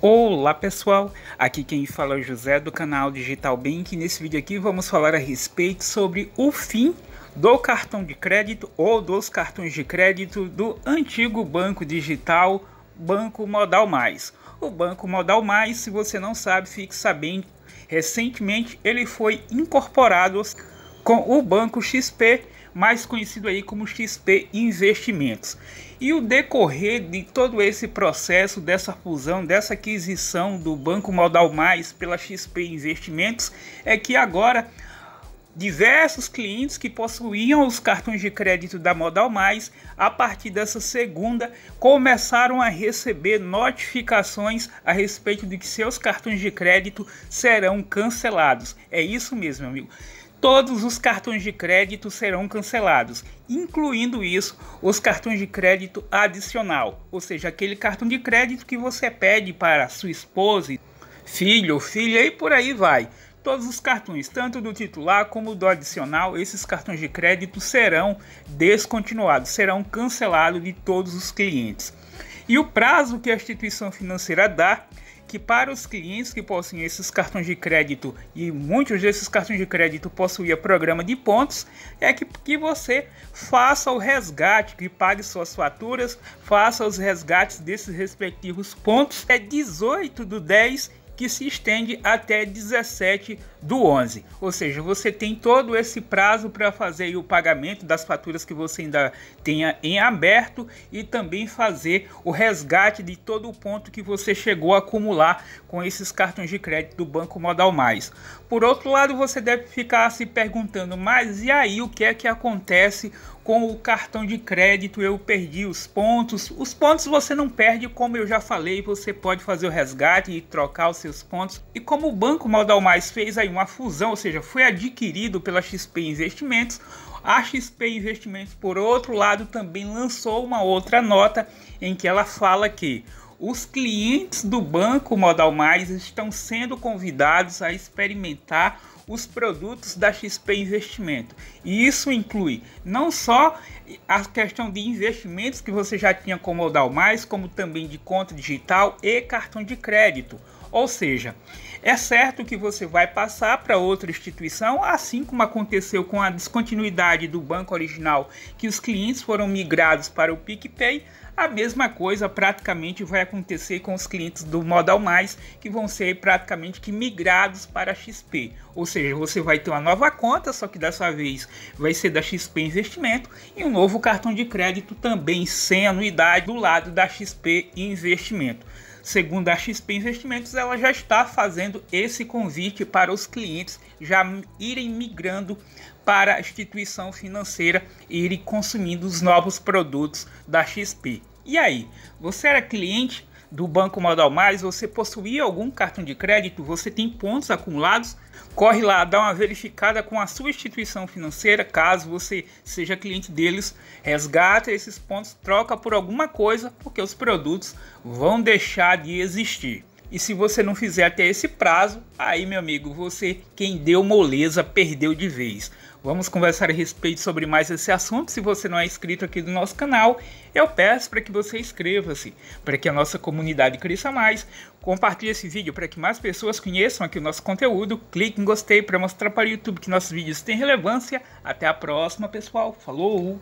Olá pessoal, aqui quem fala é o José do canal Digital Bank e nesse vídeo aqui vamos falar a respeito sobre o fim do cartão de crédito ou dos cartões de crédito do antigo banco digital Banco Modal Mais. O Banco Modal Mais, se você não sabe, fique sabendo, recentemente ele foi incorporado com o Banco XP mais conhecido aí como XP Investimentos. E o decorrer de todo esse processo, dessa fusão, dessa aquisição do Banco Modal Mais pela XP Investimentos, é que agora diversos clientes que possuíam os cartões de crédito da Modal Mais, a partir dessa segunda, começaram a receber notificações a respeito de que seus cartões de crédito serão cancelados. É isso mesmo, amigo. Todos os cartões de crédito serão cancelados, incluindo isso os cartões de crédito adicional, ou seja, aquele cartão de crédito que você pede para sua esposa, filho, filha e por aí vai todos os cartões, tanto do titular como do adicional, esses cartões de crédito serão descontinuados, serão cancelados de todos os clientes. E o prazo que a instituição financeira dá que para os clientes que possuem esses cartões de crédito e muitos desses cartões de crédito possuía programa de pontos, é que, que você faça o resgate, que pague suas faturas, faça os resgates desses respectivos pontos. É 18 do 10 que se estende até 17 do 11. Ou seja, você tem todo esse prazo para fazer o pagamento das faturas que você ainda tenha em aberto e também fazer o resgate de todo o ponto que você chegou a acumular com esses cartões de crédito do Banco Modal Mais. Por outro lado, você deve ficar se perguntando, mas e aí o que é que acontece com o cartão de crédito eu perdi os pontos. Os pontos você não perde, como eu já falei, você pode fazer o resgate e trocar os seus pontos. E como o Banco Modal Mais fez aí? aí uma fusão, ou seja, foi adquirido pela XP Investimentos. A XP Investimentos, por outro lado, também lançou uma outra nota em que ela fala que os clientes do Banco Modal Mais estão sendo convidados a experimentar os produtos da XP Investimento. E isso inclui não só a questão de investimentos que você já tinha com Modal Mais, como também de conta digital e cartão de crédito. Ou seja, é certo que você vai passar para outra instituição, assim como aconteceu com a descontinuidade do banco original, que os clientes foram migrados para o PicPay, a mesma coisa praticamente vai acontecer com os clientes do Modal Mais, que vão ser praticamente que migrados para a XP. Ou seja, você vai ter uma nova conta, só que dessa vez vai ser da XP Investimento e um novo cartão de crédito também sem anuidade do lado da XP Investimento. Segundo a XP Investimentos, ela já está fazendo esse convite para os clientes já irem migrando para a instituição financeira e irem consumindo os novos produtos da XP. E aí, você era cliente? do Banco Modal Mais, você possuía algum cartão de crédito, você tem pontos acumulados, corre lá, dá uma verificada com a sua instituição financeira, caso você seja cliente deles, resgata esses pontos, troca por alguma coisa, porque os produtos vão deixar de existir. E se você não fizer até esse prazo, aí meu amigo, você quem deu moleza perdeu de vez. Vamos conversar a respeito sobre mais esse assunto. Se você não é inscrito aqui do nosso canal, eu peço para que você inscreva-se, para que a nossa comunidade cresça mais. Compartilhe esse vídeo para que mais pessoas conheçam aqui o nosso conteúdo. Clique em gostei para mostrar para o YouTube que nossos vídeos têm relevância. Até a próxima, pessoal. Falou!